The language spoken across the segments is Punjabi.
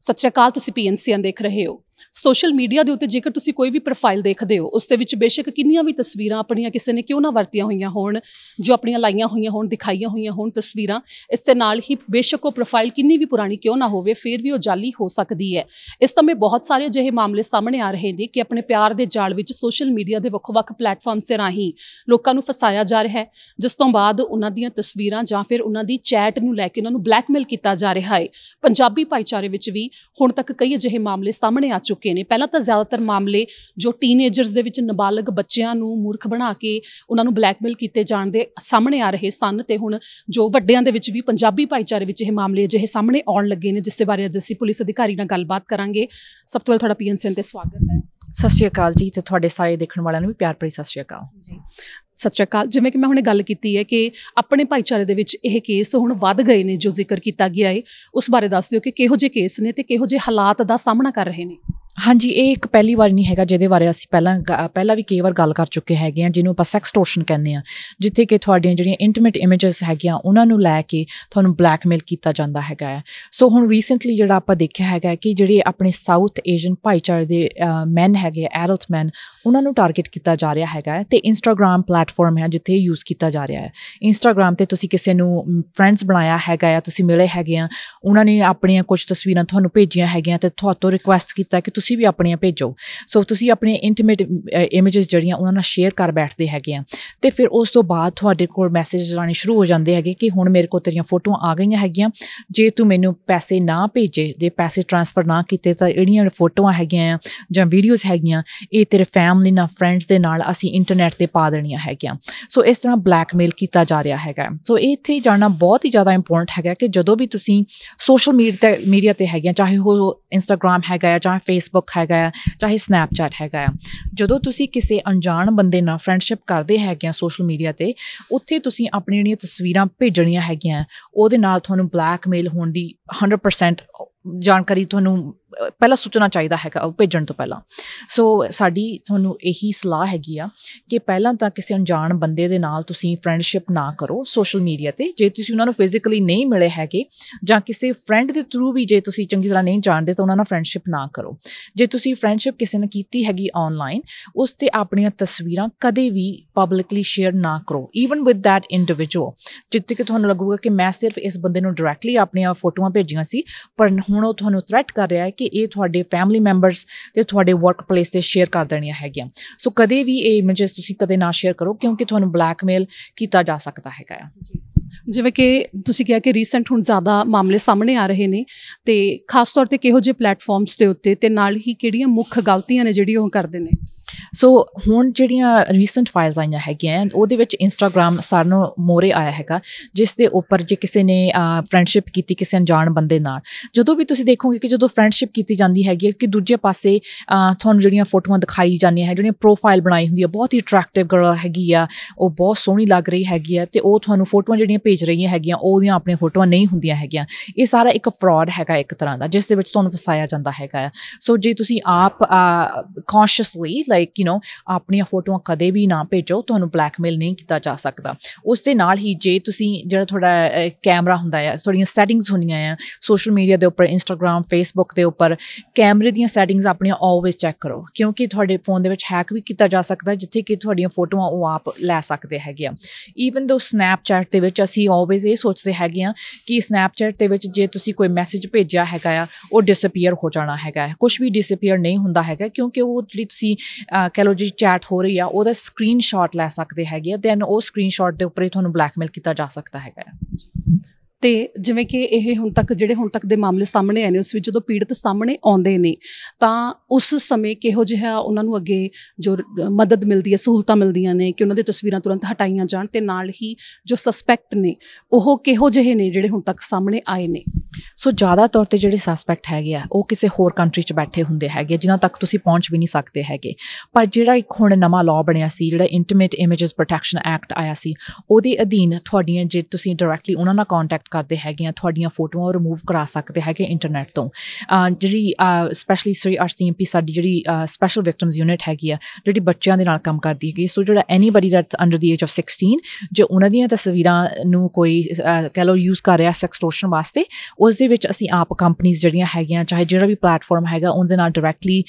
ਸਤਿ ਸ਼੍ਰੀ ਅਕਾਲ ਤੁਸੀਂ ਪੀਐਨਸੀਐਨ ਦੇਖ ਰਹੇ ਹੋ ਸੋਸ਼ਲ ਮੀਡੀਆ ਦੇ ਉੱਤੇ ਜੇਕਰ ਤੁਸੀਂ ਕੋਈ ਵੀ ਪ੍ਰੋਫਾਈਲ ਦੇਖਦੇ ਹੋ ਉਸ ਦੇ ਵਿੱਚ ਬੇਸ਼ੱਕ ਕਿੰਨੀਆਂ ਵੀ ਤਸਵੀਰਾਂ ਆਪਣੀਆਂ ਕਿਸੇ ਨੇ ਕਿਉਂ ਨਾ ਵਰਤੀਆਂ ਹੋਈਆਂ ਹੋਣ ਜੋ ਆਪਣੀਆਂ ਲਾਈਆਂ ਹੋਈਆਂ ਹੋਣ ਦਿਖਾਈਆਂ ਹੋਈਆਂ ਹੋਣ ਤਸਵੀਰਾਂ ਇਸ ਦੇ ਨਾਲ ਹੀ ਬੇਸ਼ੱਕ ਉਹ ਪ੍ਰੋਫਾਈਲ ਕਿੰਨੀ ਵੀ ਪੁਰਾਣੀ ਕਿਉਂ ਨਾ ਹੋਵੇ ਫਿਰ ਵੀ ਉਹ ਜਾਲੀ ਹੋ ਸਕਦੀ ਹੈ ਇਸ ਸਮੇਂ ਬਹੁਤ ਸਾਰੇ ਅਜਿਹੇ ਮਾਮਲੇ ਸਾਹਮਣੇ ਆ ਰਹੇ ਨੇ ਕਿ ਆਪਣੇ ਪਿਆਰ ਦੇ ਜਾਲ ਵਿੱਚ ਸੋਸ਼ਲ ਮੀਡੀਆ ਦੇ ਵੱਖ-ਵੱਖ ਪਲੇਟਫਾਰਮਸ ਤੇ ਰਾਹੀਂ ਲੋਕਾਂ ਨੂੰ ਫਸਾਇਆ ਜਾ ਰਿਹਾ ਹੈ ਜਿਸ ਤੋਂ ਬਾਅਦ ਉਹਨਾਂ ਦੀਆਂ ਤਸਵੀਰਾਂ ਜਾਂ ਫਿਰ ਉਹਨਾਂ ਦੀ ਚੈਟ ਨੂੰ ਲੈ ਕੇ ਉਹਨਾਂ ਨੂੰ ਬਲੈਕਮੇਲ ਕੀਤਾ ਜਾ ਰਿਹਾ ਹੈ ਪੰਜਾਬੀ ਭਾਈਚਾਰੇ ਵਿੱਚ ਵੀ ਹੁਣ ਤੱਕ ਕਈ ਅਜਿਹੇ ਮਾਮਲੇ ਸਾਹਮਣੇ ਆ ਚੁੱਕੇ ਨੇ ਪਹਿਲਾਂ ਤਾਂ ਜ਼ਿਆਦਾਤਰ ਮਾਮਲੇ ਜੋ ਟੀਨੇਜਰਸ ਦੇ ਵਿੱਚ ਨਾਬਾਲਗ ਬੱਚਿਆਂ ਨੂੰ ਮੂਰਖ ਬਣਾ ਕੇ ਉਹਨਾਂ ਨੂੰ ਬਲੈਕਮੇਲ ਕੀਤੇ ਜਾਣ ਦੇ ਸਾਹਮਣੇ ਆ ਰਹੇ ਸਨ ਤੇ ਹੁਣ ਜੋ ਵੱਡਿਆਂ ਦੇ ਵਿੱਚ ਵੀ ਪੰਜਾਬੀ ਭਾਈਚਾਰੇ ਵਿੱਚ ਇਹ ਮਾਮਲੇ ਅਜਿਹੇ ਸਾਹਮਣੇ ਆਉਣ ਲੱਗੇ ਨੇ ਜਿਸ ਦੇ ਬਾਰੇ ਅੱਜ ਅਸੀਂ ਪੁਲਿਸ ਅਧਿਕਾਰੀ ਨਾਲ ਗੱਲਬਾਤ ਕਰਾਂਗੇ ਸਭ ਤੋਂ ਪਹਿਲਾਂ ਤੁਹਾਡਾ ਪੀਐਨਸੀ ਤੇ ਸਵਾਗਤ ਹੈ ਸਤਿ ਸ਼੍ਰੀ ਅਕਾਲ ਜੀ ਤੇ ਤੁਹਾਡੇ ਸਾਰੇ ਦੇਖਣ ਵਾਲਿਆਂ ਨੂੰ ਵੀ ਪਿਆਰ ਭਰੀ ਸਤਿ ਸ਼੍ਰੀ ਅਕਾਲ ਜੀ ਸਤਿ ਸ਼੍ਰੀ ਅਕਾਲ ਜਿਵੇਂ ਕਿ ਮੈਂ ਹੁਣੇ ਗੱਲ ਕੀਤੀ ਹੈ ਕਿ ਆਪਣੇ ਭਾਈਚਾਰੇ ਦੇ ਵਿੱਚ ਇਹ ਕੇਸ ਹੁਣ ਵੱਧ ਗਏ ਨੇ ਜੋ ਜ਼ਿਕਰ ਕੀਤਾ ਗਿਆ ਹੈ ਉਸ ਬਾਰੇ ਦੱਸ ਦਿਓ ਕਿ ਕਿਹੋ ਜਿਹੇ ਕੇਸ ਨੇ ਤੇ ਕਿਹੋ ਜਿਹੇ ਹਾਲਾਤ ਦਾ ਸਾਹਮਣਾ ਕਰ ਰਹੇ ਨੇ ਹਾਂਜੀ ਇਹ ਇੱਕ ਪਹਿਲੀ ਵਾਰ ਨਹੀਂ ਹੈਗਾ ਜਿਹਦੇ ਬਾਰੇ ਅਸੀਂ ਪਹਿਲਾਂ ਪਹਿਲਾਂ ਵੀ ਕਈ ਵਾਰ ਗੱਲ ਕਰ ਚੁੱਕੇ ਹੈਗੇ ਆ ਜਿਹਨੂੰ ਆਪਾਂ ਸੈਕਸ ਟੋਰਸ਼ਨ ਕਹਿੰਦੇ ਆ ਜਿੱਥੇ ਕਿ ਤੁਹਾਡੀਆਂ ਜਿਹੜੀਆਂ ਇੰਟੀਮੇਟ ਇਮੇजेस ਹੈਗੀਆਂ ਉਹਨਾਂ ਨੂੰ ਲੈ ਕੇ ਤੁਹਾਨੂੰ ਬਲੈਕਮੇਲ ਕੀਤਾ ਜਾਂਦਾ ਹੈਗਾ ਆ ਸੋ ਹੁਣ ਰੀਸੈਂਟਲੀ ਜਿਹੜਾ ਆਪਾਂ ਦੇਖਿਆ ਹੈਗਾ ਕਿ ਜਿਹੜੇ ਆਪਣੇ ਸਾਊਥ ਏਸ਼ੀਅਨ ਭਾਈਚਾਰੇ ਦੇ men ਹੈਗੇ ਐਡਲਟ men ਉਹਨਾਂ ਨੂੰ ਟਾਰਗੇਟ ਕੀਤਾ ਜਾ ਰਿਹਾ ਹੈਗਾ ਤੇ ਇੰਸਟਾਗ੍ਰam ਪਲੇਟਫਾਰਮ ਹੈ ਜਿੱਥੇ ਯੂਜ਼ ਕੀਤਾ ਜਾ ਰਿਹਾ ਹੈ ਇੰਸਟਾਗ੍ਰam ਤੇ ਤੁਸੀਂ ਕਿਸੇ ਨੂੰ ਫਰੈਂਡਸ ਬਣਾਇਆ ਹੈਗਾ ਜਾਂ ਤੁਸੀਂ ਮਿਲੇ ਹੈਗੇ ਆ ਉਹਨਾਂ ਨੇ ਆਪਣੀਆਂ ਕੁਝ ਤਸਵੀਰਾਂ ਤੁਹਾਨੂੰ ਭੇਜੀਆਂ ਹੈਗੀਆਂ ਤੇ ਤੁਹਾਤੋਂ ਰਿਕੁਐਸਟ ਕੀਤਾ ਕਿ ਤੁਸੀਂ ਵੀ ਆਪਣੀਆਂ ਭੇਜੋ ਸੋ ਤੁਸੀਂ ਆਪਣੀਆਂ ਇੰਟੀਮੇਟ ਇਮੇजेस ਜਿਹੜੀਆਂ ਉਹਨਾਂ ਨਾਲ ਸ਼ੇਅਰ ਕਰ ਬੈਠਦੇ ਹੈਗੇ ਆ ਤੇ ਫਿਰ ਉਸ ਤੋਂ ਬਾਅਦ ਤੁਹਾਡੇ ਕੋਲ ਮੈਸੇਜ ਆਣੇ ਸ਼ੁਰੂ ਹੋ ਜਾਂਦੇ ਹੈਗੇ ਕਿ ਹੁਣ ਮੇਰੇ ਕੋਲ ਤੇਰੀਆਂ ਫੋਟੋਆਂ ਆ ਗਈਆਂ ਹੈਗੀਆਂ ਜੇ ਤੂੰ ਮੈਨੂੰ ਪੈਸੇ ਨਾ ਭੇਜੇ ਜੇ ਪੈਸੇ ਟ੍ਰਾਂਸਫਰ ਨਾ ਕੀਤੇ ਤਾਂ ਇਹੜੀਆਂ ਫੋਟੋਆਂ ਹੈਗੀਆਂ ਜਾਂ ਵੀਡੀਓਜ਼ ਹੈਗੀਆਂ ਇਹ ਤੇਰੇ ਫੈਮਿਲੀ ਨਾਲ ਫਰੈਂਡਸ ਦੇ ਨਾਲ ਅਸੀਂ ਇੰਟਰਨੈਟ ਤੇ ਪਾ ਦੇਣੀਆਂ ਹੈਗੀਆਂ ਸੋ ਇਸ ਤਰ੍ਹਾਂ ਬਲੈਕਮੇਲ ਕੀਤਾ ਜਾ ਰਿਹਾ ਹੈਗਾ ਸੋ ਇਹ ਇੱਥੇ ਜਾਣਨਾ ਬਹੁਤ ਹੀ ਜ਼ਿਆਦਾ ਇੰਪੋਰਟੈਂਟ ਹੈਗਾ ਕਿ ਜਦੋਂ ਵੀ ਤੁਸੀਂ ਸੋਸ਼ਲ ਮੀਡੀਆ ਤੇ ਮੀਡੀਆ ਤੇ ਹੈਗੀਆਂ ਚਾਹੇ ਉਹ ਇੰਸਟਾਗ੍ਰam ਹੈਗਾ ਜਾਂ ਫੇਸਬੁੱਕ ਫੇਸਬੁੱਕ ਹੈਗਾ ਆ ਚਾਹੇ ਸਨੈਪਚੈਟ ਹੈਗਾ ਆ ਜਦੋਂ ਤੁਸੀਂ ਕਿਸੇ ਅਣਜਾਣ ਬੰਦੇ ਨਾਲ ਫਰੈਂਡਸ਼ਿਪ ਕਰਦੇ ਹੈਗੇ ਆ ਸੋਸ਼ਲ ਮੀਡੀਆ ਤੇ ਉੱਥੇ ਤੁਸੀਂ ਆਪਣੀਆਂ ਜਿਹੜੀਆਂ ਤਸਵੀਰਾਂ ਭੇਜਣੀਆਂ ਹੈਗੀਆਂ ਉਹਦੇ ਨਾਲ ਤੁਹਾਨੂੰ ਬਲੈਕਮੇਲ ਹੋਣ ਦੀ 100% ਜਾਣਕਾਰੀ ਤੁਹਾਨੂੰ ਪਹਿਲਾਂ ਸੋਚਣਾ ਚਾਹੀਦਾ ਹੈਗਾ ਉਹ ਭੇਜਣ ਤੋਂ ਪਹਿਲਾਂ ਸੋ ਸਾਡੀ ਤੁਹਾਨੂੰ ਇਹੀ ਸਲਾਹ ਹੈਗੀ ਆ ਕਿ ਪਹਿਲਾਂ ਤਾਂ ਕਿਸੇ ਅਣਜਾਣ ਬੰਦੇ ਦੇ ਨਾਲ ਤੁਸੀਂ ਫਰੈਂਡਸ਼ਿਪ ਨਾ ਕਰੋ ਸੋਸ਼ਲ ਮੀਡੀਆ ਤੇ ਜੇ ਤੁਸੀਂ ਉਹਨਾਂ ਨੂੰ ਫਿਜ਼ੀਕਲੀ ਨਹੀਂ ਮਿਲੇ ਹੈਗੇ ਜਾਂ ਕਿਸੇ ਫਰੈਂਡ ਦੇ ਥਰੂ ਵੀ ਜੇ ਤੁਸੀਂ ਚੰਗੀ ਤਰ੍ਹਾਂ ਨਹੀਂ ਜਾਣਦੇ ਤਾਂ ਉਹਨਾਂ ਨਾਲ ਫਰੈਂਡਸ਼ਿਪ ਨਾ ਕਰੋ ਜੇ ਤੁਸੀਂ ਫਰੈਂਡਸ਼ਿਪ ਕਿਸੇ ਨਾਲ ਕੀਤੀ ਹੈਗੀ ਆਨਲਾਈਨ ਉਸ ਤੇ ਆਪਣੀਆਂ ਤਸਵੀਰਾਂ ਕਦੇ ਵੀ ਪਬਲਿਕਲੀ ਸ਼ੇਅਰ ਨਾ ਕਰੋ ਈਵਨ ਵਿਦ ਥੈਟ ਇੰਡੀਵਿਜੂਅਲ ਜਿੱਤੇ ਕਿ ਤੁਹਾਨੂੰ ਲੱਗੂਗਾ ਕਿ ਮੈਂ ਸਿਰਫ ਇਸ ਬੰਦੇ ਨੂੰ ਡਾਇਰੈਕਟਲੀ ਆਪਣੀਆਂ ਫੋਟੋਆਂ ਭੇਜੀਆਂ ਸੀ ਪਰ ਹੁਣ ਉਹ ਤੁਹਾਨੂੰ ਥ੍ਰੈਟ ਕਰ ਰਿਹਾ ਹੈ ਕਿ ਇਹ ਤੁਹਾਡੇ ਫੈਮਿਲੀ ਮੈਂਬਰਸ ਤੇ ਤੁਹਾਡੇ ਵਰਕਪਲੇਸ ਤੇ ਸ਼ੇਅਰ ਕਰ ਦੇਣੀਆਂ ਹੈਗੀਆਂ ਸੋ ਕਦੇ ਵੀ ਇਹ ਇਮੇਜਸ ਤੁਸੀਂ ਕਦੇ ਨਾ ਸ਼ੇਅਰ ਕਰੋ ਕਿਉਂਕਿ ਤੁਹਾਨੂੰ ਬਲੈਕਮੇਲ ਕੀਤਾ ਜਾ ਸਕਦਾ ਹੈਗਾ ਜੀ ਜਿਵੇਂ ਕਿ ਤੁਸੀਂ ਕਿਹਾ ਕਿ ਰੀਸੈਂਟ ਹੁਣ ਜ਼ਿਆਦਾ ਮਾਮਲੇ ਸਾਹਮਣੇ ਆ ਰਹੇ ਨੇ ਤੇ ਖਾਸ ਤੌਰ ਤੇ ਕਿਹੋ ਜਿਹੇ ਪਲੇਟਫਾਰਮਸ ਦੇ ਉੱਤੇ ਤੇ ਨਾਲ ਹੀ ਕਿਹੜੀਆਂ ਮੁੱਖ ਗਲਤੀਆਂ ਨੇ ਜਿਹੜੀ ਉਹ ਕਰਦੇ ਨੇ ਸੋ ਹੁਣ ਜਿਹੜੀਆਂ ਰੀਸੈਂਟ ਫਾਈਲਸ ਆਈਆਂ ਹੈਗੀਆਂ ਉਹਦੇ ਵਿੱਚ ਇੰਸਟਾਗ੍ਰam ਸਾਰਨੋਂ ਮੋਰੇ ਆਇਆ ਹੈਗਾ ਜਿਸ ਦੇ ਉੱਪਰ ਜੇ ਕਿਸੇ ਨੇ ਫਰੈਂਡਸ਼ਿਪ ਕੀਤੀ ਕਿਸੇ ਅਣਜਾਣ ਬੰਦੇ ਨਾਲ ਜਦੋਂ ਵੀ ਤੁਸੀਂ ਦੇਖੋਗੇ ਕਿ ਜਦੋਂ ਫਰੈਂਡਸ਼ਿਪ ਕੀਤੀ ਜਾਂਦੀ ਹੈਗੀ ਕਿ ਦੂਜੇ ਪਾਸੇ ਤੁਹਾਨੂੰ ਜਿਹੜੀਆਂ ਫੋਟੋਆਂ ਦਿਖਾਈ ਜਾਂਦੀਆਂ ਹੈ ਜਿਹੜੀਆਂ ਪ੍ਰੋਫਾਈਲ ਬਣਾਈ ਹੁੰਦੀ ਹੈ ਬਹੁਤ ਹੀ ਅਟਰੈਕਟਿਵ ਗਰਲ ਹੈਗੀ ਆ ਉਹ ਬਹੁਤ ਸੋਹਣੀ ਲੱਗ ਰਹੀ ਹੈਗੀ ਆ ਤੇ ਉਹ ਤੁਹਾਨੂੰ ਫੋਟੋਆਂ ਜਿਹੜੀਆਂ ਭੇਜ ਰਹੀਆਂ ਹੈਗੀਆਂ ਉਹਦੀਆਂ ਆਪਣੀਆਂ ਫੋਟੋਆਂ ਨਹੀਂ ਹੁੰਦੀਆਂ ਹੈਗੀਆਂ ਇਹ ਸਾਰਾ ਇੱਕ ਫਰਾਡ ਹੈਗਾ ਇੱਕ ਤਰ੍ਹਾਂ ਦਾ ਜਿਸ ਦੇ ਵਿੱਚ ਤੁਹਾਨੂੰ ਫਸਾਇਆ ਜਾਂਦਾ ਹੈਗਾ ਸੋ ਜੇ ਤੁਸੀਂ ਆਪ ਕੌਂਸ਼ੀਅਸਲੀ ਲਾਈਕ ਯੂ نو ਆਪਣੀਆਂ ਫੋਟੋਆਂ ਕਦੇ ਵੀ ਨਾ ਭੇਜੋ ਤੁਹਾਨੂੰ ਬਲੈਕਮੇਲ ਨਹੀਂ ਕੀਤਾ ਜਾ ਸਕਦਾ ਉਸ ਦੇ ਨਾਲ ਹੀ ਜੇ ਤੁਸੀਂ ਜਿਹੜਾ ਤੁਹਾਡਾ ਕੈਮਰਾ ਹੁੰਦਾ ਹੈ ਸੋੜੀਆਂ ਸੈਟਿੰਗਸ ਹੁੰਦੀਆਂ ਆ ਸੋਸ਼ਲ ਮੀਡੀਆ ਦੇ ਉੱਪਰ ਇੰਸਟਾਗ੍ਰam ਫੇਸਬੁੱਕ ਦੇ ਉੱਪਰ ਕੈਮਰੇ ਦੀਆਂ ਸੈਟਿੰਗਸ ਆਪਣੀਆਂ ਆਲਵੇਸ ਚੈੱਕ ਕਰੋ ਕਿਉਂਕਿ ਤੁਹਾਡੇ ਫੋਨ ਦੇ ਵਿੱਚ ਹੈਕ ਵੀ ਕੀਤਾ ਜਾ ਸਕਦਾ ਜਿੱਥੇ ਕਿ ਤੁਹਾਡੀਆਂ ਫੋਟੋਆਂ ਉਹ ਆਪ ਲੈ ਸਕਦੇ ਹੈਗੇ ਆ ਈਵਨ ਦੋ ਸਨੈਪਚੈਟ ਦੇ ਵਿੱਚ ਅਸੀਂ ਅਸੀਂ ਆਲਵੇਸ ਇਹ ਸੋਚਦੇ ਹੈਗੇ ਆ ਕਿ ਸਨੈਪਚੈਟ ਦੇ ਵਿੱਚ ਜੇ ਤੁਸੀਂ ਕੋਈ ਮੈਸੇਜ ਭੇਜਿਆ ਹੈਗਾ ਆ ਉਹ ਡਿਸਪੀਅਰ ਹੋ ਜਾਣਾ ਹੈਗਾ ਹੈ ਕੁਝ ਵੀ ਡਿਸਪੀਅਰ ਨਹੀਂ ਹੁੰਦਾ ਹੈਗਾ ਕਿਉਂਕਿ ਉਹ ਜਿਹੜੀ ਤੁਸੀਂ ਕਹ ਲੋ ਜੀ ਚੈਟ ਹੋ ਰਹੀ ਆ ਉਹਦਾ ਸਕਰੀਨਸ਼ਾਟ ਲੈ ਸਕਦੇ ਹੈਗੇ ਆ ਦੈਨ ਉਹ ਸਕਰੀਨਸ਼ਾਟ ਦੇ ਉੱਪਰ ਹੀ ਤੁਹਾਨੂੰ ਬਲੈਕਮੇਲ ਕੀਤਾ ਜਾ ਸਕਦਾ ਹੈਗਾ ਤੇ ਜਿਵੇਂ ਕਿ ਇਹ ਹੁਣ ਤੱਕ ਜਿਹੜੇ ਹੁਣ ਤੱਕ ਦੇ ਮਾਮਲੇ ਸਾਹਮਣੇ ਆਏ ਨੇ ਉਸ ਵਿੱਚ ਜਦੋਂ ਪੀੜਤ ਸਾਹਮਣੇ ਆਉਂਦੇ ਨੇ ਤਾਂ ਉਸ ਸਮੇਂ ਕਿਹੋ ਜਿਹਾ ਉਹਨਾਂ ਨੂੰ ਅੱਗੇ ਜੋ ਮਦਦ ਮਿਲਦੀ ਹੈ ਸਹੂਲਤਾਂ ਮਿਲਦੀਆਂ ਨੇ ਕਿ ਉਹਨਾਂ ਦੀਆਂ ਤਸਵੀਰਾਂ ਤੁਰੰਤ ਹਟਾਈਆਂ ਜਾਣ ਤੇ ਨਾਲ ਹੀ ਜੋ ਸਸਪੈਕਟ ਨੇ ਉਹ ਕਿਹੋ ਜਿਹੇ ਨੇ ਜਿਹੜੇ ਹੁਣ ਤੱਕ ਸਾਹਮਣੇ ਆਏ ਨੇ ਸੋ ਜ਼ਿਆਦਾ ਤੌਰ ਤੇ ਜਿਹੜੇ ਸਸਪੈਕਟ ਹੈਗੇ ਆ ਉਹ ਕਿਸੇ ਹੋਰ ਕੰਟਰੀ 'ਚ ਬੈਠੇ ਹੁੰਦੇ ਹੈਗੇ ਜਿਨ੍ਹਾਂ ਤੱਕ ਤੁਸੀਂ ਪਹੁੰਚ ਵੀ ਨਹੀਂ ਸਕਦੇ ਹੈਗੇ ਪਰ ਜਿਹੜਾ ਇੱਕ ਹੁਣ ਨਵਾਂ ਲਾਅ ਬਣਿਆ ਸੀ ਜਿਹੜਾ ਇੰਟੀਮੇਟ ਇਮੇਜਸ ਪ੍ਰੋਟੈਕਸ਼ਨ ਐਕਟ ਆਇਆ ਸੀ ਉਹਦੇ ਅਧੀਨ ਤੁਹਾਡੀਆਂ ਜੇ ਤੁਸੀਂ ਡਾਇਰੈਕਟਲੀ ਉਹਨਾਂ ਨਾਲ ਕੰਟੈਕਟ ਕਰਦੇ ਹੈਗੇ ਆ ਤੁਹਾਡੀਆਂ ਫੋਟੋਆਂ ਰਿਮੂਵ ਕਰਾ ਸਕਦੇ ਹੈਗੇ ਇੰਟਰਨੈਟ ਤੋਂ ਜਿਹੜੀ ਸਪੈਸ਼ਲੀ ਸ੍ਰੀ ਆਰਸੀਐਮਪੀ ਸਾਡੀ ਜਿਹੜੀ ਸਪੈਸ਼ਲ ਵਿਕਟਮਸ ਯੂਨਿਟ ਹੈਗੀ ਆ ਜਿਹੜੀ ਬੱਚਿਆਂ ਦੇ ਨਾਲ ਕੰਮ ਕਰਦੀ ਹੈਗੀ ਸੋ ਜਿਹੜਾ anybody that's under the age of 16 ਜੋ ਉਹਨਾਂ ਦੀਆਂ ਤਸਵੀਰਾਂ ਨੂੰ ਕੋਈ ਕਹ ਲੋ ਯੂਜ਼ ਕਰ ਰਿਹਾ ਸੈਕਸਟੋਰਸ਼ਨ ਵਾਸਤੇ ਉਸ ਦੇ ਵਿੱਚ ਅਸੀਂ ਆਪ ਕੰਪਨੀਆਂ ਜਿਹੜੀਆਂ ਹੈਗੀਆਂ ਚਾਹੇ ਜਿਹੜਾ ਵੀ ਪਲੇਟਫਾਰਮ ਹੈਗਾ ਉਹਦੇ ਨਾਲ ਡਾਇਰੈਕਟਲੀ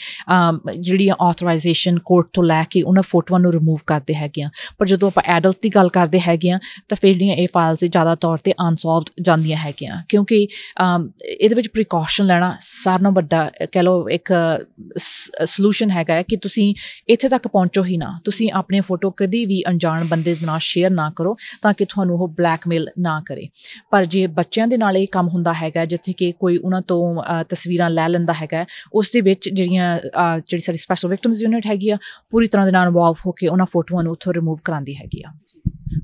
ਜਿਹੜੀ ਆਥੋਰਾਈਜੇਸ਼ਨ ਕੋਰਟ ਤੋਂ ਲੈ ਕੇ ਉਹਨਾਂ ਫੋਟੋਆਂ ਨੂੰ ਰਿਮੂਵ ਕਰਦੇ ਹੈਗੇ ਆ ਪਰ ਜਦੋਂ ਆਪਾਂ ਐਡਲਟ ਦੀ ਗੱਲ ਕਰਦੇ ਹੈਗੇ ਆ ਤਾਂ ਫਿਰ ਜਿਹੜੀਆਂ ਇਹ ਫਾਈਲਸ ਜ਼ਿਆਦਾ ਤੌਰ ਤੇ ਅਨਸੋਲਵਡ ਜਾਂਦੀਆਂ ਹੈਗੀਆਂ ਕਿਉਂਕਿ ਇਹਦੇ ਵਿੱਚ ਪ੍ਰੀਕਾਸ਼ਨ ਲੈਣਾ ਸਾਰ ਨਾਲੋਂ ਵੱਡਾ ਕਹਿ ਲਓ ਇੱਕ ਸੋਲੂਸ਼ਨ ਹੈਗਾ ਹੈ ਕਿ ਤੁਸੀਂ ਇੱਥੇ ਤੱਕ ਪਹੁੰਚੋ ਹੀ ਨਾ ਤੁਸੀਂ ਆਪਣੇ ਫੋਟੋ ਕਦੀ ਵੀ ਅਣਜਾਣ ਬੰਦੇ ਦੇ ਨਾਲ ਸ਼ੇਅਰ ਨਾ ਕਰੋ ਤਾਂ ਕਿ ਤੁਹਾਨੂੰ ਉਹ ਬਲੈਕਮੇਲ ਨਾ ਕਰੇ ਪਰ ਜੇ ਬੱਚਿਆਂ ਦੇ ਨਾਲ ਇਹ ਕੰਮ ਹੁੰਦਾ ਹੈਗਾ ਜਿੱਥੇ ਕਿ ਕੋਈ ਉਹਨਾਂ ਤੋਂ ਤਸਵੀਰਾਂ ਲੈ ਲੈਂਦਾ ਹੈਗਾ ਉਸ ਦੇ ਵਿੱਚ ਜਿਹੜੀਆਂ ਜਿਹੜੀ ਸਾਡੀ ਸਪੈਸ਼ਲ ਵਿਕਟਿਮਸ ਯੂਨਿਟ ਹੈਗੀ ਆ ਪੂਰੀ ਤਰ੍ਹਾਂ ਦੇ ਨਾਲ ਇਨਵੋਲਵ ਹੋ ਕੇ ਉਹਨਾਂ ਫੋਟੋਆਂ ਨੂੰ ਉੱਥੋਂ ਰਿਮੂਵ ਕਰਾਉਂਦੀ ਹੈਗੀ ਆ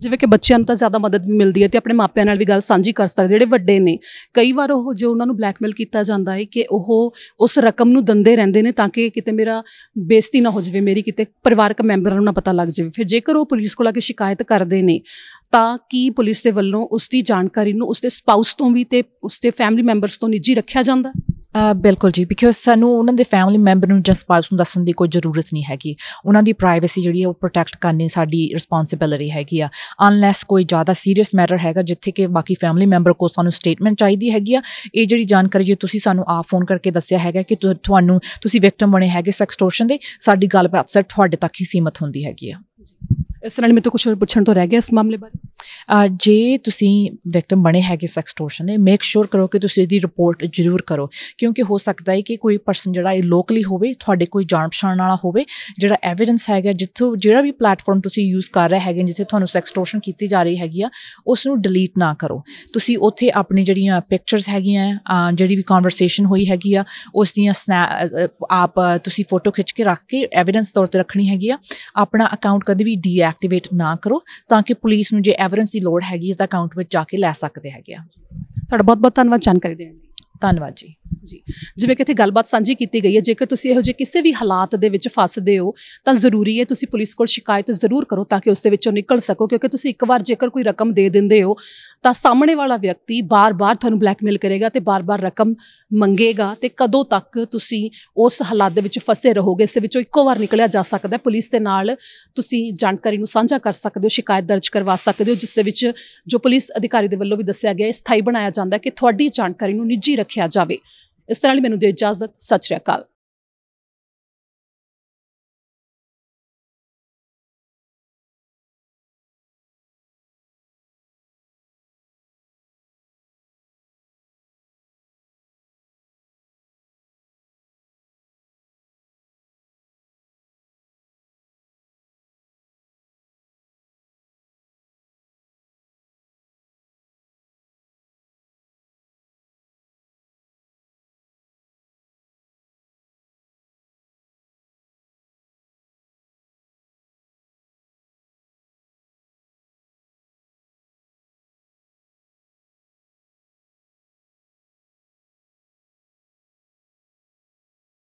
ਜਿਵੇਂ ਕਿ ਬੱਚਿਆਂ ਨੂੰ ਤਾਂ ਜ਼ਿਆਦਾ ਮਦਦ ਮਿਲਦੀ ਹੈ ਤੇ ਆਪਣੇ ਮਾਪਿਆਂ ਨਾਲ ਵੀ ਗੱਲ ਸਾਂਝੀ ਕਰ ਸਕਦੇ ਜਿਹੜੇ ਵੱਡੇ ਨੇ ਕਈ ਵਾਰ ਉਹ ਜੋ ਉਹਨਾਂ ਨੂੰ ਬਲੈਕਮੇਲ ਕੀਤਾ ਜਾਂਦਾ ਹੈ ਕਿ ਉਹ ਉਸ ਰਕਮ ਨੂੰ ਦੰਦੇ ਰਹਿੰਦੇ ਨੇ ਤਾਂ ਕਿ ਕਿਤੇ ਮੇਰਾ ਬੇਇੱਜ਼ਤੀ ਨਾ ਹੋ ਜਾਵੇ ਮੇਰੀ ਕਿਤੇ ਪਰਿਵਾਰਕ ਮੈਂਬਰਾਂ ਨੂੰ ਨਾ ਪਤਾ ਲੱਗ ਜਾਵੇ ਫਿਰ ਜੇਕਰ ਉਹ ਪੁਲਿਸ ਕੋਲ ਆ ਕੇ ਸ਼ਿਕਾਇਤ ਕਰਦੇ ਨੇ ਤਾਂ ਕੀ ਪੁਲਿਸ ਦੇ ਵੱਲੋਂ ਉਸ ਦੀ ਜਾਣਕਾਰੀ ਨੂੰ ਉਸ ਦੇ ਸਪਾਊਸ ਤੋਂ ਵੀ ਤੇ ਉਸ ਦੇ ਫੈਮਿਲੀ ਮੈਂਬਰਸ ਤੋਂ ਨਿੱਜੀ ਰੱਖਿਆ ਜਾਂਦਾ ਬਿਲਕੁਲ ਜੀ ਬਿਕੋਜ਼ ਸਾਨੂੰ ਉਹਨਾਂ ਦੇ ਫੈਮਿਲੀ ਮੈਂਬਰ ਨੂੰ ਜਸਪਾਲ ਪਾਸ ਨੂੰ ਦੱਸਣ ਦੀ ਕੋਈ ਜ਼ਰੂਰਤ ਨਹੀਂ ਹੈਗੀ ਉਹਨਾਂ ਦੀ ਪ੍ਰਾਈਵੇਸੀ ਜਿਹੜੀ ਹੈ ਉਹ ਪ੍ਰੋਟੈਕਟ ਕਰਨੀ ਸਾਡੀ ਰਿਸਪੌਂਸਿਬਿਲਟੀ ਹੈਗੀ ਆ ਅਨਲੈਸ ਕੋਈ ਜ਼ਿਆਦਾ ਸੀਰੀਅਸ ਮੈਟਰ ਹੈਗਾ ਜਿੱਥੇ ਕਿ ਬਾਕੀ ਫੈਮਿਲੀ ਮੈਂਬਰ ਕੋ ਸਾਨੂੰ ਸਟੇਟਮੈਂਟ ਚਾਹੀਦੀ ਹੈਗੀ ਆ ਇਹ ਜਿਹੜੀ ਜਾਣਕਾਰੀ ਜੇ ਤੁਸੀਂ ਸਾਨੂੰ ਆ ਫੋਨ ਕਰਕੇ ਦੱਸਿਆ ਹੈਗਾ ਕਿ ਤੁਹਾਨੂੰ ਤੁਸੀਂ ਵਿਕਟਮ ਬਣੇ ਹੈਗੇ ਸੈਕਸਟੋਰਸ਼ਨ ਦੇ ਸਾਡੀ ਗੱਲਬਾਤ ਸਿਰ ਤੁਹਾਡੇ ਤੱਕ ਹੀ ਸੀਮਤ ਹੁੰਦੀ ਹੈਗੀ ਆ ਇਸ ਤਰ੍ਹਾਂ ਮੇਰੇ ਕੁਝ ਪੁੱਛਣ ਤੋਂ ਰਹਿ ਗਿਆ ਇਸ ਮਾਮਲੇ ਬਾਰੇ ਜੇ ਤੁਸੀਂ ਵਿਕਟਮ ਬਣੇ ਹੈਗੇ ਸੈਕਸਟੋਰਸ਼ਨ ਦੇ ਮੇਕ ਸ਼ੋਰ ਕਰੋ ਕਿ ਤੁਸੀਂ ਇਹਦੀ ਰਿਪੋਰਟ ਜ਼ਰੂਰ ਕਰੋ ਕਿਉਂਕਿ ਹੋ ਸਕਦਾ ਹੈ ਕਿ ਕੋਈ ਪਰਸਨ ਜਿਹੜਾ ਇਹ ਲੋਕਲੀ ਹੋਵੇ ਤੁਹਾਡੇ ਕੋਈ ਜਾਣ ਪਛਾਣ ਵਾਲਾ ਹੋਵੇ ਜਿਹੜਾ ਐਵੀਡੈਂਸ ਹੈਗਾ ਜਿੱਥੋਂ ਜਿਹੜਾ ਵੀ ਪਲੇਟਫਾਰਮ ਤੁਸੀਂ ਯੂਜ਼ ਕਰ ਰਹੇ ਹੈਗੇ ਜਿੱਥੇ ਤੁਹਾਨੂੰ ਸੈਕਸਟੋਰਸ਼ਨ ਕੀਤੀ ਜਾ ਰਹੀ ਹੈਗੀ ਆ ਉਸ ਨੂੰ ਡਿਲੀਟ ਨਾ ਕਰੋ ਤੁਸੀਂ ਉੱਥੇ ਆਪਣੀ ਜਿਹੜੀਆਂ ਪਿਕਚਰਸ ਹੈਗੀਆਂ ਜਿਹੜੀ ਵੀ ਕਨਵਰਸੇਸ਼ਨ ਹੋਈ ਹੈਗੀ ਆ ਉਸ ਦੀਆਂ ਆਪ ਤੁਸੀਂ ਫੋਟੋ ਖਿੱਚ ਕੇ ਰੱਖ ਕੇ ਐਵੀਡੈਂਸ ਤੌਰ ਤੇ ਰੱਖਣੀ ਹੈਗੀ ਆ ਆਪਣਾ ਅਕਾਊਂਟ ਕਦੇ ਵੀ ਡੀ ਐਕਟੀਵੇਟ ਨਾ ਕਰੋ ਤਾਂ ਕਿ ਪੁਲਿਸ ਨੂੰ ਜੇ ਐਵਰੈਂਸ ਦੀ ਲੋੜ ਹੈਗੀ ਤਾਂ ਅਕਾਊਂਟ ਵਿੱਚ ਜਾ ਕੇ ਲੈ ਸਕਦੇ ਹੈਗੇ ਆ ਤੁਹਾਡਾ ਬਹੁਤ ਬਹੁਤ ਧੰਨਵਾਦ ਜਾਣਕਾਰੀ ਦੇਣ ਲਈ ਧੰਨਵਾਦ ਜੀ ਜੀ ਜਿਵੇਂ ਕਿ ਇੱਥੇ ਗੱਲਬਾਤ ਸਾਂਝੀ ਕੀਤੀ ਗਈ ਹੈ ਜੇਕਰ ਤੁਸੀਂ ਇਹੋ ਜਿਹੇ ਕਿਸੇ ਵੀ ਹਾਲਾਤ ਦੇ ਵਿੱਚ ਫਸਦੇ ਹੋ ਤਾਂ ਜ਼ਰੂਰੀ ਹੈ ਤੁਸੀਂ ਪੁਲਿਸ ਕੋਲ ਸ਼ਿਕਾਇਤ ਜ਼ਰੂਰ ਕਰੋ ਤਾਂ ਕਿ ਉਸ ਦੇ ਵਿੱਚੋਂ ਨਿਕਲ ਸਕੋ ਕਿਉਂਕਿ ਤੁਸੀਂ ਇੱਕ ਵਾਰ ਜੇਕਰ ਕੋਈ ਰਕਮ ਦੇ ਦਿੰਦੇ ਹੋ ਤਾਂ ਸਾਹਮਣੇ ਵਾਲਾ ਵਿਅਕਤੀ ਬਾਰ-ਬਾਰ ਤੁਹਾਨੂੰ ਬਲੈਕਮੇਲ ਕਰੇਗਾ ਤੇ ਬਾਰ-ਬਾਰ ਰਕਮ ਮੰਗੇਗਾ ਤੇ ਕਦੋਂ ਤੱਕ ਤੁਸੀਂ ਉਸ ਹਾਲਾਤ ਦੇ ਵਿੱਚ ਫਸੇ ਰਹੋਗੇ ਇਸ ਦੇ ਵਿੱਚੋਂ ਇੱਕੋ ਵਾਰ ਨਿਕਲਿਆ ਜਾ ਸਕਦਾ ਹੈ ਪੁਲਿਸ ਦੇ ਨਾਲ ਤੁਸੀਂ ਜਾਣਕਾਰੀ ਨੂੰ ਸਾਂਝਾ ਕਰ ਸਕਦੇ ਹੋ ਸ਼ਿਕਾਇਤ ਦਰਜ ਕਰਵਾ ਸਕਦੇ ਹੋ ਜਿਸ ਦੇ ਵਿੱਚ ਜੋ ਪੁਲਿਸ ਅਧਿਕਾਰੀ ਦੇ ਵੱਲੋਂ ਵੀ ਦੱਸਿਆ ਗਿਆ ਹੈ ਸਥਾਈ ਬਣਾਇਆ ਜਾਂਦਾ ਹੈ ਕਿ ਤੁਹਾਡੀ ਜਾਣਕਾਰੀ ਨੂੰ ਨਿੱਜੀ ਰੱਖਿਆ ਜਾਵੇ ਇਸ ਤਰ੍ਹਾਂ ਲਈ ਮੈਨੂੰ ਦਿਓ ਇਜਾਜ਼ਤ ਸਤਿ ਸ਼੍ਰੀ ਅਕਾਲ